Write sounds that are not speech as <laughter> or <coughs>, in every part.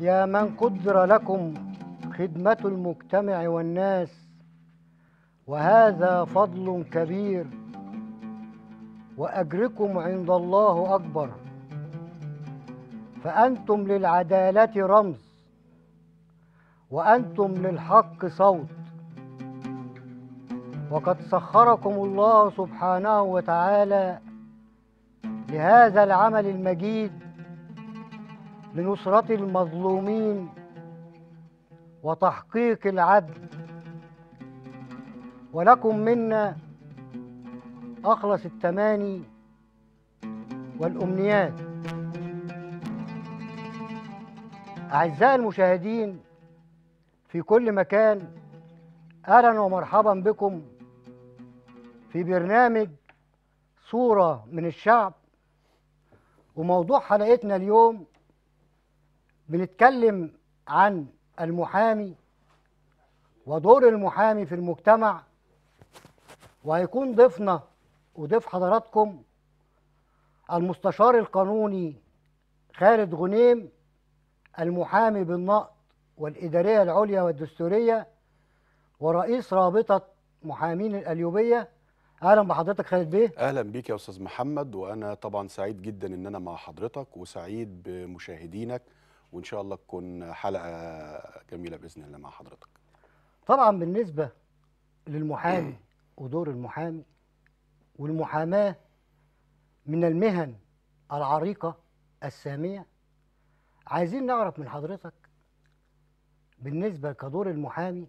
يا من قدر لكم خدمة المجتمع والناس وهذا فضل كبير وأجركم عند الله أكبر فأنتم للعدالة رمز وأنتم للحق صوت وقد سخركم الله سبحانه وتعالى لهذا العمل المجيد لنصرة المظلومين وتحقيق العدل ولكم منا أخلص التماني والأمنيات أعزائي المشاهدين في كل مكان أهلا ومرحبا بكم في برنامج صورة من الشعب وموضوع حلقتنا اليوم بنتكلم عن المحامي ودور المحامي في المجتمع وهيكون ضيفنا وضيف حضراتكم المستشار القانوني خالد غنيم المحامي بالنقد والإدارية العليا والدستورية ورئيس رابطة محامين الأليوبية اهلا بحضرتك خالد بيه اهلا بيك يا استاذ محمد وانا طبعا سعيد جدا ان انا مع حضرتك وسعيد بمشاهدينك وان شاء الله تكون حلقه جميله باذن الله مع حضرتك طبعا بالنسبه للمحامي <clears throat> ودور المحامي والمحاماه من المهن العريقه الساميه عايزين نعرف من حضرتك بالنسبه كدور المحامي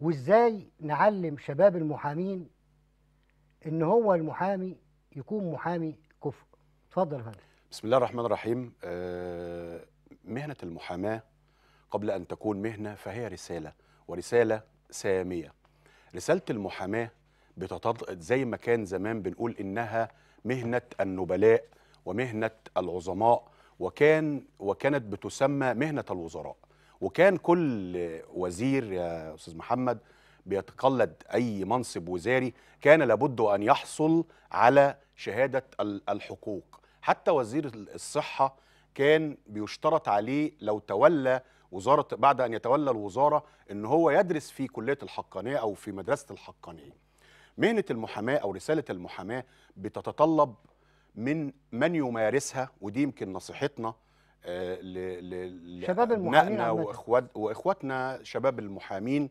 وازاي نعلم شباب المحامين ان هو المحامي يكون محامي كفء اتفضل يا فندم بسم الله الرحمن الرحيم آه، مهنة المحاماة قبل أن تكون مهنة فهي رسالة ورسالة سامية رسالة المحاماة بتتض... زي ما كان زمان بنقول إنها مهنة النبلاء ومهنة العظماء وكان وكانت بتسمى مهنة الوزراء وكان كل وزير يا أستاذ محمد بيتقلد أي منصب وزاري كان لابد أن يحصل على شهادة الحقوق حتى وزير الصحة كان بيشترط عليه لو تولى وزاره بعد ان يتولى الوزاره ان هو يدرس في كليه الحقانيه او في مدرسه الحقانيه. مهنه المحاماه او رساله المحاماه بتتطلب من من يمارسها ودي يمكن نصيحتنا آه، ل شباب المحامين واخوات واخواتنا شباب المحامين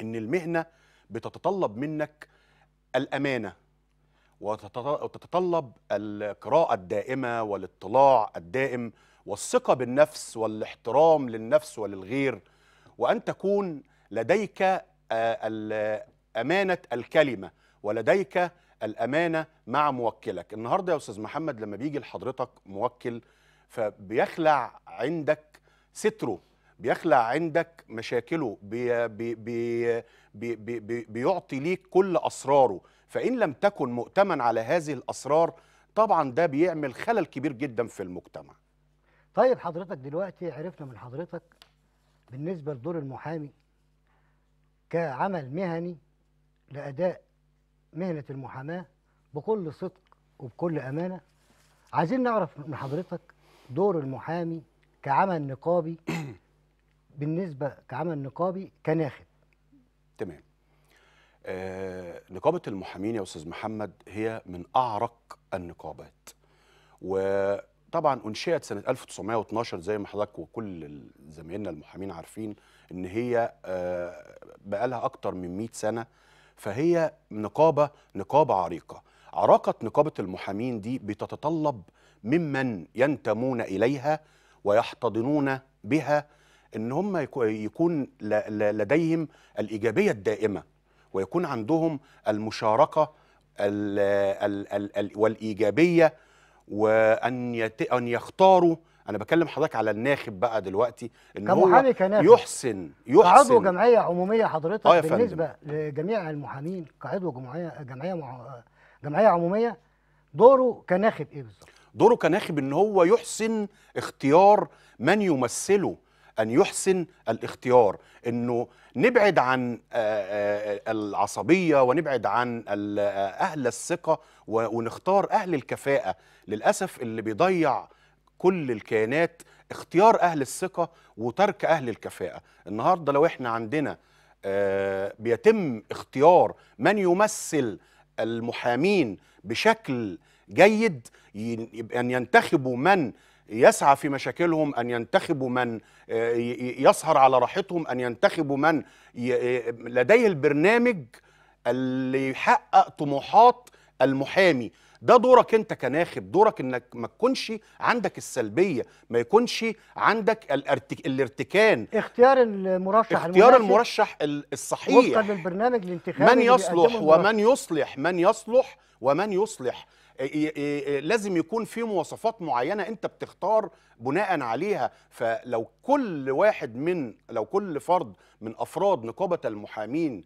ان المهنه بتتطلب منك الامانه وتتطلب القراءة الدائمة والاطلاع الدائم والثقة بالنفس والاحترام للنفس وللغير وأن تكون لديك آه، أمانة الكلمة ولديك الأمانة مع موكلك النهاردة يا أستاذ محمد لما بيجي لحضرتك موكل فبيخلع عندك ستره بيخلع عندك مشاكله بي بي بي بي بي بيعطي ليك كل أسراره فإن لم تكن مؤتمن على هذه الأسرار طبعا ده بيعمل خلل كبير جدا في المجتمع طيب حضرتك دلوقتي عرفنا من حضرتك بالنسبة لدور المحامي كعمل مهني لأداء مهنة المحاماة بكل صدق وبكل أمانة عايزين نعرف من حضرتك دور المحامي كعمل نقابي <coughs> بالنسبة كعمل نقابي كناخب تمام آه، نقابه المحامين يا استاذ محمد هي من اعرق النقابات وطبعا انشئت سنه 1912 زي ما حضرتك وكل زمايلنا المحامين عارفين ان هي آه، بقالها اكتر من 100 سنه فهي نقابه نقابه عريقه عراقه نقابه المحامين دي بتتطلب ممن ينتمون اليها ويحتضنون بها ان هم يكون لديهم الايجابيه الدائمه ويكون عندهم المشاركه ال ال ال الـ والايجابيه وان يت... ان يختاروا انا بكلم حضرتك على الناخب بقى دلوقتي ان هو كناخب. يحسن يحسن كعضو جمعيه عموميه حضرتك آه بالنسبه لجميع المحامين كعضو جمعيه جمعيه مع... جمعيه عموميه دوره كناخب ايه بالظبط دوره كناخب ان هو يحسن اختيار من يمثله أن يحسن الاختيار أنه نبعد عن آه، آه، العصبية ونبعد عن آه، أهل الثقة ونختار أهل الكفاءة للأسف اللي بيضيع كل الكيانات اختيار أهل الثقة وترك أهل الكفاءة النهاردة لو إحنا عندنا بيتم اختيار من يمثل المحامين بشكل جيد أن ينتخبوا من يسعى في مشاكلهم ان ينتخبوا من آه، يسهر على راحتهم ان ينتخبوا من آه، لديه البرنامج اللي يحقق طموحات المحامي ده دورك انت كناخب دورك انك ما تكونش عندك السلبيه ما يكونش عندك الارتك... الارتكان اختيار المرشح اختيار المرشح الصحيح وفقا للبرنامج الانتخابي من يصلح ومن يصلح من يصلح ومن يصلح لازم يكون في مواصفات معينه انت بتختار بناء عليها فلو كل واحد من لو كل فرد من افراد نقابه المحامين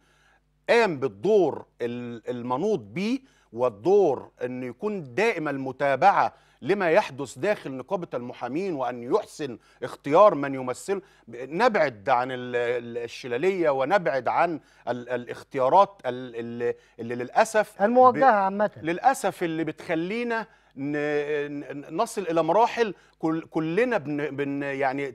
قام بالدور المنوط بيه والدور أن يكون دائما المتابعة لما يحدث داخل نقابة المحامين وأن يحسن اختيار من يمثل نبعد عن الشلالية ونبعد عن الاختيارات اللي, اللي للأسف الموجهة عامة للأسف اللي بتخلينا نصل الى مراحل كلنا بن بن يعني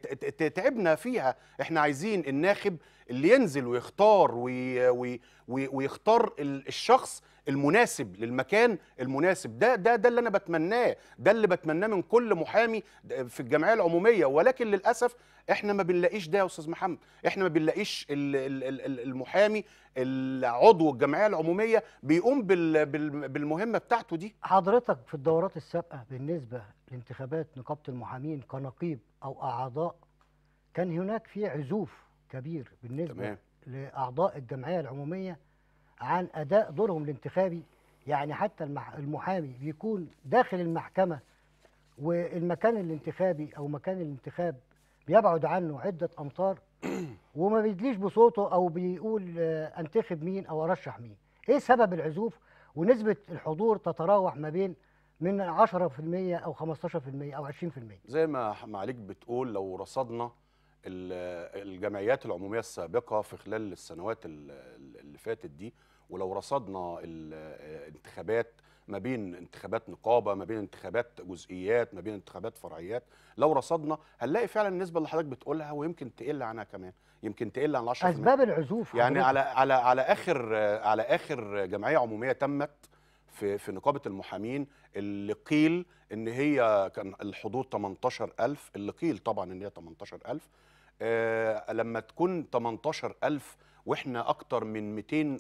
تعبنا فيها احنا عايزين الناخب اللي ينزل ويختار وي وي ويختار الشخص المناسب للمكان المناسب ده ده ده اللي انا بتمناه ده اللي بتمناه من كل محامي في الجمعيه العموميه ولكن للاسف احنا ما بنلاقيش ده يا استاذ محمد احنا ما بنلاقيش المحامي العضو الجمعيه العموميه بيقوم بالمهمه بتاعته دي حضرتك في الدورات السابقه بالنسبه لانتخابات نقابه المحامين كنقيب او اعضاء كان هناك في عزوف كبير بالنسبه تمام. لاعضاء الجمعيه العموميه عن أداء دورهم الانتخابي يعني حتى المحامي بيكون داخل المحكمة والمكان الانتخابي أو مكان الانتخاب بيبعد عنه عدة أمتار <clears throat> وما بيدليش بصوته أو بيقول آه، أنتخب مين أو أرشح مين إيه سبب العزوف ونسبة الحضور تتراوح ما بين من 10% أو 15% أو 20% زي ما معاليك بتقول لو رصدنا الجمعيات العمومية السابقة في خلال السنوات اللي فاتت دي ولو رصدنا الانتخابات ما بين انتخابات نقابه ما بين انتخابات جزئيات ما بين انتخابات فرعيات لو رصدنا هنلاقي فعلا النسبه اللي حضرتك بتقولها ويمكن تقل عنها كمان يمكن تقل عن 10% اسباب العزوف يعني على على على اخر على اخر جمعيه عموميه تمت في في نقابه المحامين اللي قيل ان هي كان الحضور 18000 اللي قيل طبعا ان هي 18000 آه لما تكون 18000 واحنا اكتر من 200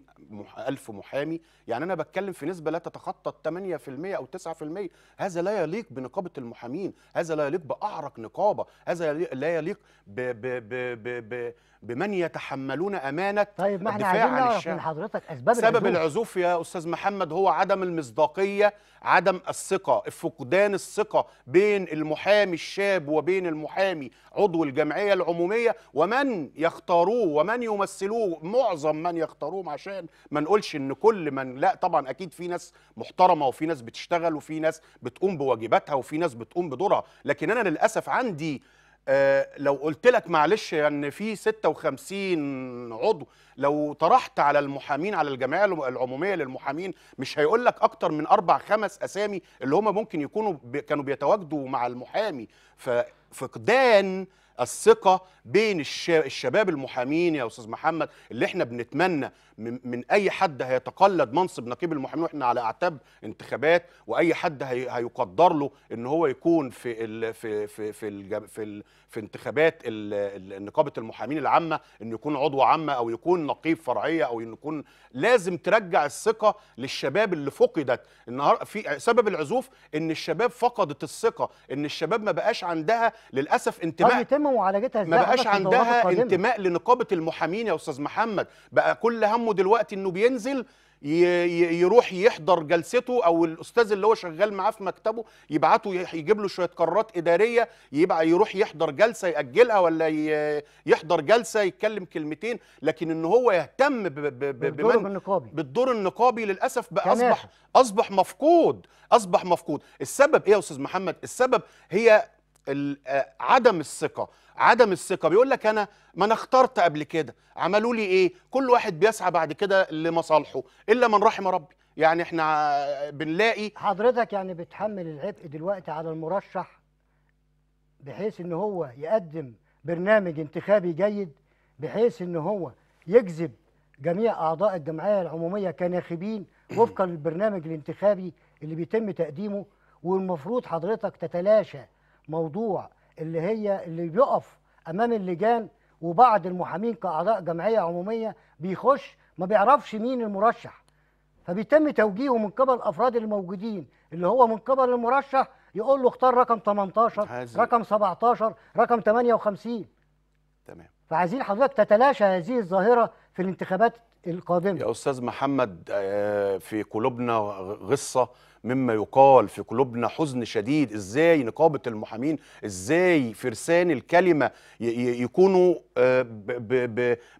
الف محامي يعني انا بتكلم في نسبه لا تتخطى 8% او 9% هذا لا يليق بنقابه المحامين هذا لا يليق باعرق نقابه هذا لا يليق ب ب ب ب ب بمن يتحملون امانه طيب ما احنا عايزين نعرف من حضرتك اسباب سبب العزوف. العزوف يا استاذ محمد هو عدم المصداقيه عدم الثقه فقدان الثقه بين المحامي الشاب وبين المحامي عضو الجمعيه العموميه ومن يختاروه ومن يمثلوه معظم من يختاروهم عشان ما نقولش ان كل من لا طبعا اكيد في ناس محترمه وفي ناس بتشتغل وفي ناس بتقوم بواجباتها وفي ناس بتقوم بدورها لكن انا للاسف عندي آه، لو قلت لك معلش ان يعني في 56 عضو لو طرحت على المحامين على الجمعيه العموميه للمحامين مش هيقول لك اكتر من اربع خمس اسامي اللي هم ممكن يكونوا كانوا بيتواجدوا مع المحامي ففقدان الثقه بين الشباب المحامين يا استاذ محمد اللي احنا بنتمنى من اي حد هيتقلد منصب نقيب المحامين واحنا على اعتاب انتخابات واي حد هيقدر له ان هو يكون في الـ في في في الـ في, الـ في انتخابات نقابه المحامين العامه انه يكون عضو عامه او يكون نقيب فرعيه او يكون لازم ترجع الثقه للشباب اللي فقدت النهارده في سبب العزوف ان الشباب فقدت الثقه ان الشباب ما بقاش عندها للاسف انتماء طيب، الترجمه ومعالجتها ازاي ما بقاش عندها انتماء لنقابه المحامين يا استاذ محمد بقى كل همه دلوقتي انه بينزل يروح يحضر جلسته او الاستاذ اللي هو شغال معاه في مكتبه يبعته يجيب له شويه قرارات اداريه يبقى يروح يحضر جلسه ياجلها ولا يحضر جلسه يتكلم كلمتين لكن ان هو يهتم بالدور النقابي بالدور النقابي للاسف بقى اصبح اصبح مفقود اصبح مفقود السبب ايه يا استاذ محمد السبب هي آه، عدم الثقه عدم الثقه بيقول لك انا ما انا اخترت قبل كده عملوا لي ايه كل واحد بيسعى بعد كده لمصالحه الا من رحم ربي يعني احنا آه، بنلاقي حضرتك يعني بتحمل العبء دلوقتي على المرشح بحيث ان هو يقدم برنامج انتخابي جيد بحيث ان هو يجذب جميع اعضاء الجمعيه العموميه كناخبين <clears throat> وفقا للبرنامج الانتخابي اللي بيتم تقديمه والمفروض حضرتك تتلاشى موضوع اللي هي اللي بيقف امام اللجان وبعض المحامين كاعضاء جمعيه عموميه بيخش ما بيعرفش مين المرشح فبيتم توجيهه من قبل الافراد الموجودين اللي هو من قبل المرشح يقول له اختار رقم 18 حازم. رقم 17 رقم 58 تمام فعايزين حضرتك تتلاشى هذه الظاهره في الانتخابات القادمه يا استاذ محمد آه، في قلوبنا غصه مما يقال في قلوبنا حزن شديد ازاي نقابه المحامين ازاي فرسان الكلمه يكونوا آه،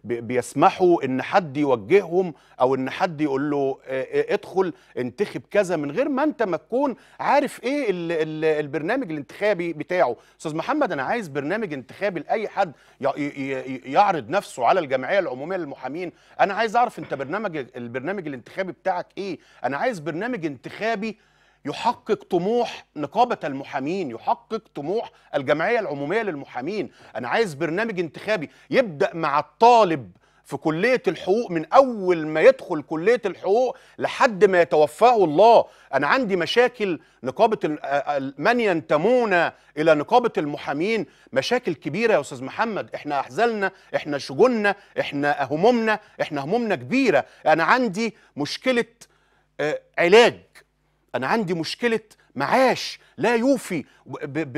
بيسمحوا ان حد يوجههم او ان حد يقول له آه، آه، ادخل انتخب كذا من غير ما انت ما تكون عارف ايه البرنامج الانتخابي بتاعه استاذ محمد انا عايز برنامج انتخابي لاي حد يعرض نفسه على الجمعيه العموميه للمحامين انا عايز اعرف انت برنامج البرنامج الانتخابي بتاعك ايه انا عايز برنامج انتخابي يحقق طموح نقابة المحامين يحقق طموح الجمعية العمومية للمحامين أنا عايز برنامج انتخابي يبدأ مع الطالب في كلية الحقوق من أول ما يدخل كلية الحقوق لحد ما يتوفاه الله أنا عندي مشاكل نقابة آه، آه، من ينتمون إلى نقابة المحامين مشاكل كبيرة يا أستاذ محمد إحنا أحزاننا إحنا شجوننا إحنا همومنا إحنا همومنا كبيرة أنا عندي مشكلة آه، علاج انا عندي مشكله معاش لا يوفي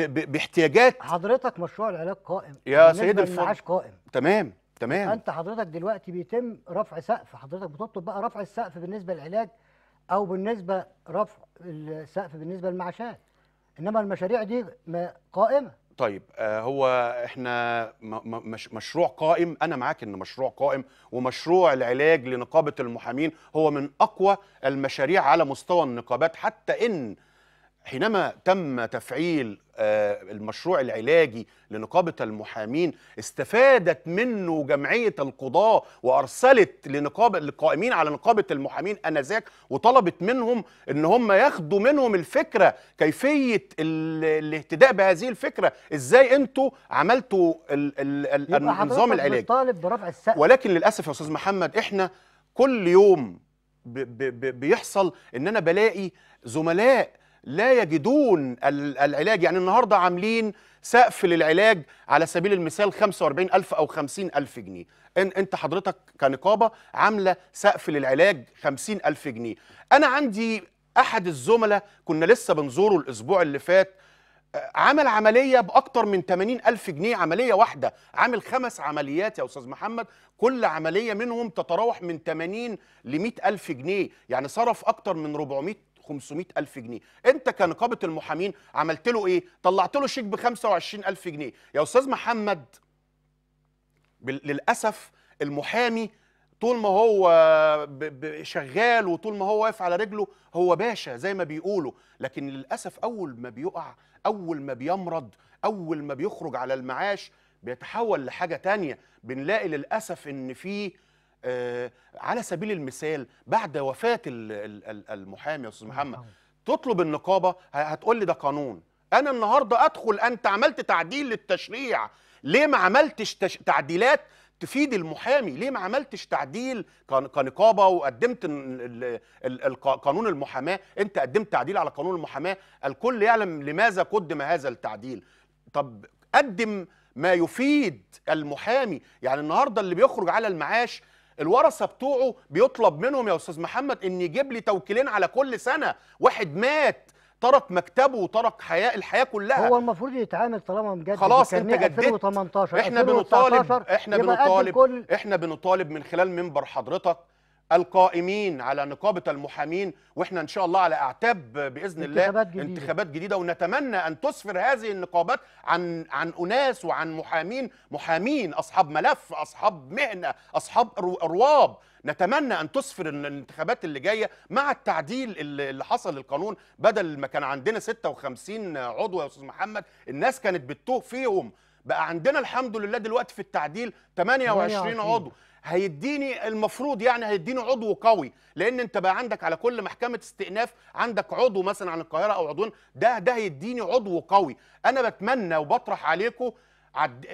باحتياجات حضرتك مشروع العلاج قائم يا سيد الفضل المعاش قائم تمام تمام انت حضرتك دلوقتي بيتم رفع سقف حضرتك بتطلب بقى رفع السقف بالنسبه للعلاج او بالنسبه رفع السقف بالنسبه للمعاشات انما المشاريع دي قائمه طيب آه، هو احنا مشروع قائم انا معاك ان مشروع قائم ومشروع العلاج لنقابه المحامين هو من اقوى المشاريع على مستوى النقابات حتى ان حينما تم تفعيل آه، المشروع العلاجي لنقابة المحامين استفادت منه جمعية القضاة وأرسلت لنقابة القائمين على نقابة المحامين أنذاك وطلبت منهم أن هم ياخدوا منهم الفكرة كيفية الاهتداء بهذه الفكرة إزاي أنتوا عملتوا النظام العلاجي برفع السقف ولكن للأسف يا أستاذ محمد إحنا كل يوم بيحصل ان انا بلاقي زملاء لا يجدون العلاج يعني النهارده عاملين سقف للعلاج على سبيل المثال 45 ألف أو 50 ألف جنيه إن أنت حضرتك كنقابة عاملة سقف للعلاج 50 ألف جنيه أنا عندي أحد الزملاء كنا لسه بنزوره الأسبوع اللي فات آه، عمل عملية بأكتر من 80 ألف جنيه عملية واحدة عامل خمس عمليات يا أستاذ محمد كل عملية منهم تتراوح من 80 ل 100 ألف جنيه يعني صرف أكتر من 400 500 ألف جنيه أنت كنقابة المحامين عملت له إيه؟ طلعت له شيك ب 25 ألف جنيه يا أستاذ محمد للأسف المحامي طول ما هو شغال وطول ما هو واقف على رجله هو باشا زي ما بيقولوا لكن للأسف أول ما بيقع أول ما بيمرض أول ما بيخرج على المعاش بيتحول لحاجة تانية بنلاقي للأسف إن فيه آه، على سبيل المثال بعد وفاه المحامي يا استاذ محمد تطلب النقابه هتقول لي ده قانون انا النهارده ادخل انت عملت تعديل للتشريع ليه ما عملتش تعديلات تفيد المحامي ليه ما عملتش تعديل كنقابه وقدمت قانون المحاماه انت قدمت تعديل على قانون المحاماه الكل يعلم لماذا قدم هذا التعديل طب قدم ما يفيد المحامي يعني النهارده اللي بيخرج على المعاش الورثه بتوعه بيطلب منهم يا استاذ محمد ان يجيب لي توكيلين على كل سنه واحد مات ترك مكتبه وترك حياه الحياه كلها هو المفروض يتعامل طالما مجدد خلاص انت جددت 2018 احنا بنطالب احنا بنطالب احنا بنطالب من خلال منبر حضرتك القائمين على نقابه المحامين واحنا ان شاء الله على اعتاب باذن الله انتخابات جديدة. انتخابات جديده ونتمنى ان تسفر هذه النقابات عن عن اناس وعن محامين محامين اصحاب ملف اصحاب مهنه اصحاب رواب نتمنى ان تسفر الانتخابات اللي جايه مع التعديل اللي حصل للقانون بدل ما كان عندنا 56 عضو يا استاذ محمد الناس كانت بتتوه فيهم بقى عندنا الحمد لله دلوقتي في التعديل 28, 28. عضو هيديني المفروض يعني هيديني عضو قوي لان انت بقى عندك على كل محكمه استئناف عندك عضو مثلا عن القاهره او عضوين ده ده هيديني عضو قوي انا بتمنى وبطرح عليكم عد...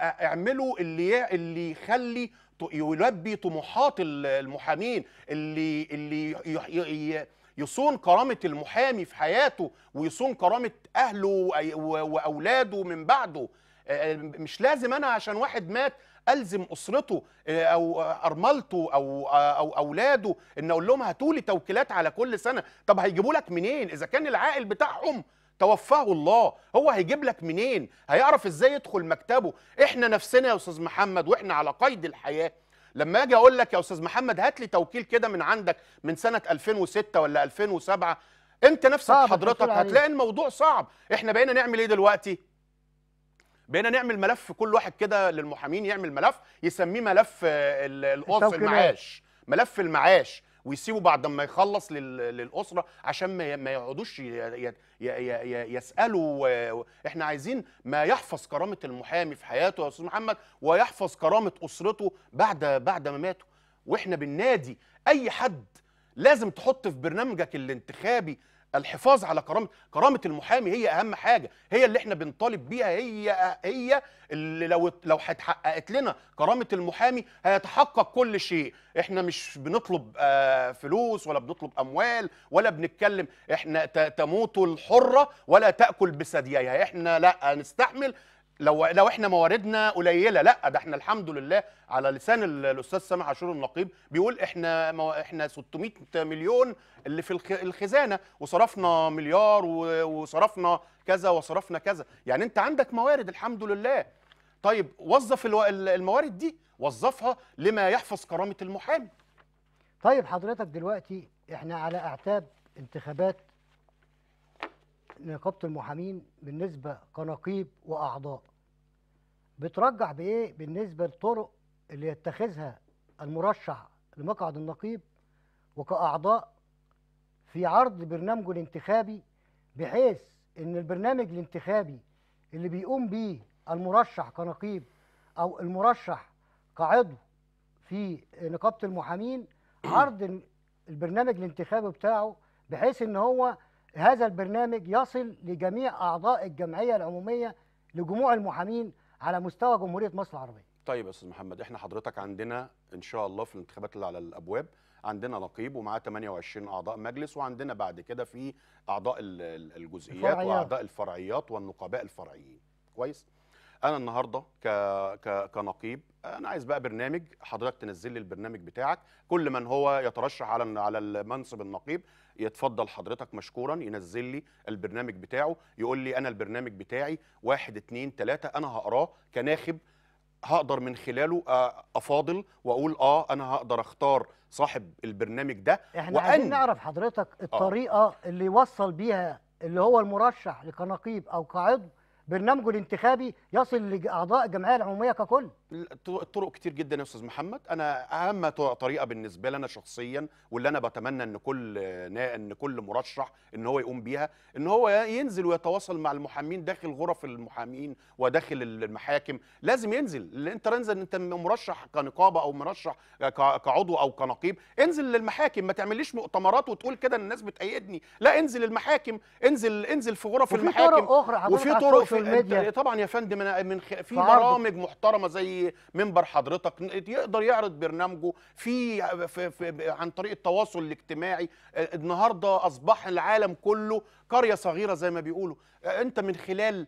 اعملوا اللي اللي يخلي يلبي طموحات المحامين اللي اللي ي... ي... يصون كرامة المحامي في حياته ويصون كرامة أهله وأولاده من بعده آه، آه، مش لازم انا عشان واحد مات الزم اسرته آه، او ارملته او او اولاده ان اقول لهم هاتوا لي توكيلات على كل سنه طب هيجيبوا لك منين اذا كان العائل بتاعهم توفاه الله هو هيجيب لك منين هيعرف ازاي يدخل مكتبه احنا نفسنا يا استاذ محمد واحنا على قيد الحياه لما اجي اقول لك يا استاذ محمد هات لي توكيل كده من عندك من سنه 2006 ولا 2007 انت نفسك حضرتك هتلاقي الموضوع صعب احنا بقينا نعمل ايه دلوقتي بقينا نعمل ملف كل واحد كده للمحامين يعمل ملف يسميه ملف آه، القرص المعاش ملف المعاش ويسيبه بعد ما يخلص للاسره عشان ما يقعدوش يسالوا احنا عايزين ما يحفظ كرامه المحامي في حياته يا استاذ محمد ويحفظ كرامه اسرته بعد بعد ما ماتوا واحنا بالنادي اي حد لازم تحط في برنامجك الانتخابي الحفاظ على كرامه كرامه المحامي هي اهم حاجه هي اللي احنا بنطالب بيها هي هي اللي لو لو هتحققت لنا كرامه المحامي هيتحقق كل شيء احنا مش بنطلب آه، فلوس ولا بنطلب اموال ولا بنتكلم احنا تموت الحره ولا تاكل بثدييها احنا لا نستحمل لو لو احنا مواردنا قليله لا ده احنا الحمد لله على لسان الاستاذ سامح عاشور النقيب بيقول احنا مو... احنا 600 مليون اللي في الخزانه وصرفنا مليار و... وصرفنا كذا وصرفنا كذا يعني انت عندك موارد الحمد لله طيب وظف الو... الموارد دي وظفها لما يحفظ كرامه المحامي طيب حضرتك دلوقتي احنا على اعتاب انتخابات نقابه المحامين بالنسبه كنقيب واعضاء بترجح بايه بالنسبه للطرق اللي يتخذها المرشح لمقعد النقيب وكاعضاء في عرض برنامجه الانتخابي بحيث ان البرنامج الانتخابي اللي بيقوم بيه المرشح كنقيب او المرشح كعضو في نقابه المحامين عرض البرنامج الانتخابي بتاعه بحيث ان هو هذا البرنامج يصل لجميع اعضاء الجمعيه العموميه لجموع المحامين على مستوى جمهوريه مصر العربيه طيب يا استاذ محمد احنا حضرتك عندنا ان شاء الله في الانتخابات اللي على الابواب عندنا نقيب ومعاه 28 اعضاء مجلس وعندنا بعد كده في اعضاء الجزئيات الفرعيات. واعضاء الفرعيات والنقباء الفرعيين كويس انا النهارده ك... ك... كنقيب انا عايز بقى برنامج حضرتك تنزل لي البرنامج بتاعك كل من هو يترشح على على المنصب النقيب يتفضل حضرتك مشكورا ينزل لي البرنامج بتاعه يقول لي انا البرنامج بتاعي واحد اتنين تلاته انا هقراه كناخب هقدر من خلاله افاضل واقول اه انا هقدر اختار صاحب البرنامج ده احنا وأن... عايزين نعرف حضرتك آه. الطريقه آه. اللي يوصل بيها اللي هو المرشح لكنقيب او كعضو برنامجه الانتخابي يصل لاعضاء الجمعيه العموميه ككل الطرق كتير جدا يا استاذ محمد انا اهم طريقه بالنسبه لي انا شخصيا واللي انا بتمنى ان كل ان كل مرشح ان هو يقوم بيها ان هو ينزل ويتواصل مع المحامين داخل غرف المحامين وداخل المحاكم لازم ينزل انت انزل انت مرشح كنقابه او مرشح كعضو او كنقيب انزل للمحاكم ما تعمليش مؤتمرات وتقول كده الناس بتأيدني لا انزل المحاكم انزل انزل في غرف وفي المحاكم طرق اخرى وفي طرق في السوشيال يعني ميديا يعني طبعا يا فندم انا من خ... في برامج محترمه زي منبر حضرتك يقدر يعرض برنامجه في, في... في... عن طريق التواصل الاجتماعي النهارده اصبح العالم كله قريه صغيره زي ما بيقولوا انت من خلال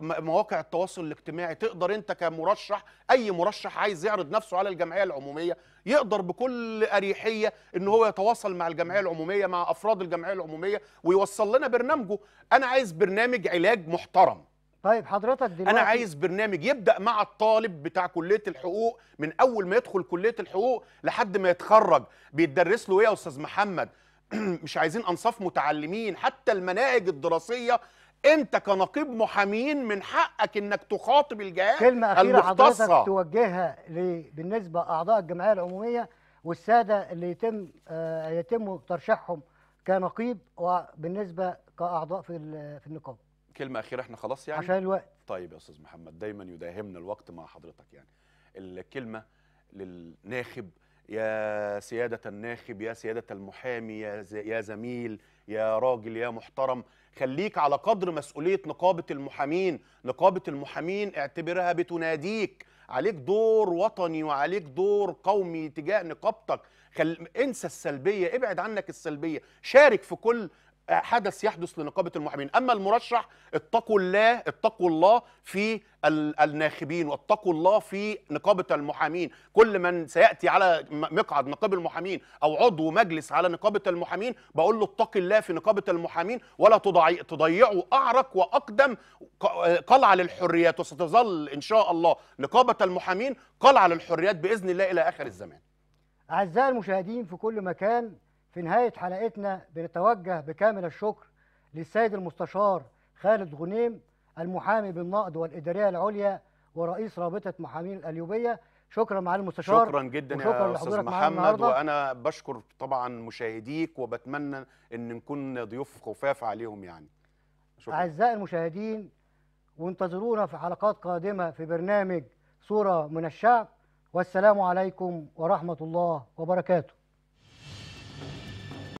مواقع التواصل الاجتماعي تقدر انت كمرشح اي مرشح عايز يعرض نفسه على الجمعيه العموميه يقدر بكل اريحيه ان هو يتواصل مع الجمعيه العموميه مع افراد الجمعيه العموميه ويوصل لنا برنامجه انا عايز برنامج علاج محترم طيب حضرتك دلوقتي انا عايز برنامج يبدا مع الطالب بتاع كليه الحقوق من اول ما يدخل كليه الحقوق لحد ما يتخرج بيتدرس له ايه يا استاذ محمد <clears throat> مش عايزين انصاف متعلمين حتى المناهج الدراسيه انت كنقيب محامين من حقك انك تخاطب الجهات كلمه اخيره المختصة. حضرتك توجهها بالنسبه اعضاء الجمعيه العموميه والساده اللي يتم آه يتم ترشيحهم كنقيب وبالنسبه كاعضاء في في النقابه كلمه اخيره احنا خلاص يعني عشان الوقت طيب يا استاذ محمد دايما يداهمنا الوقت مع حضرتك يعني الكلمه للناخب يا سيادة الناخب يا سيادة المحامي يا, يا زميل يا راجل يا محترم خليك على قدر مسؤولية نقابة المحامين نقابة المحامين اعتبرها بتناديك عليك دور وطني وعليك دور قومي تجاه نقابتك خل... انسى السلبية ابعد عنك السلبية شارك في كل حدث يحدث لنقابه المحامين اما المرشح اتقوا الله اتقوا الله في الناخبين واتقوا الله في نقابه المحامين كل من سياتي على مقعد نقاب المحامين او عضو مجلس على نقابه المحامين بقول له اتق الله في نقابه المحامين ولا تضيعوا اعرق واقدم قلعه للحريات وستظل ان شاء الله نقابه المحامين قلعه للحريات باذن الله الى اخر الزمان اعزائي المشاهدين في كل مكان في نهاية حلقتنا بنتوجه بكامل الشكر للسيد المستشار خالد غنيم المحامي بالنقد والإدارية العليا ورئيس رابطة محامين الأليوبية شكرا مع المستشار شكرا جدا يا استاذ محمد وانا بشكر طبعا مشاهديك وبتمنى ان نكون ضيوف خفاف عليهم يعني شكرا. اعزائي المشاهدين وانتظرونا في حلقات قادمه في برنامج صوره من الشعب والسلام عليكم ورحمه الله وبركاته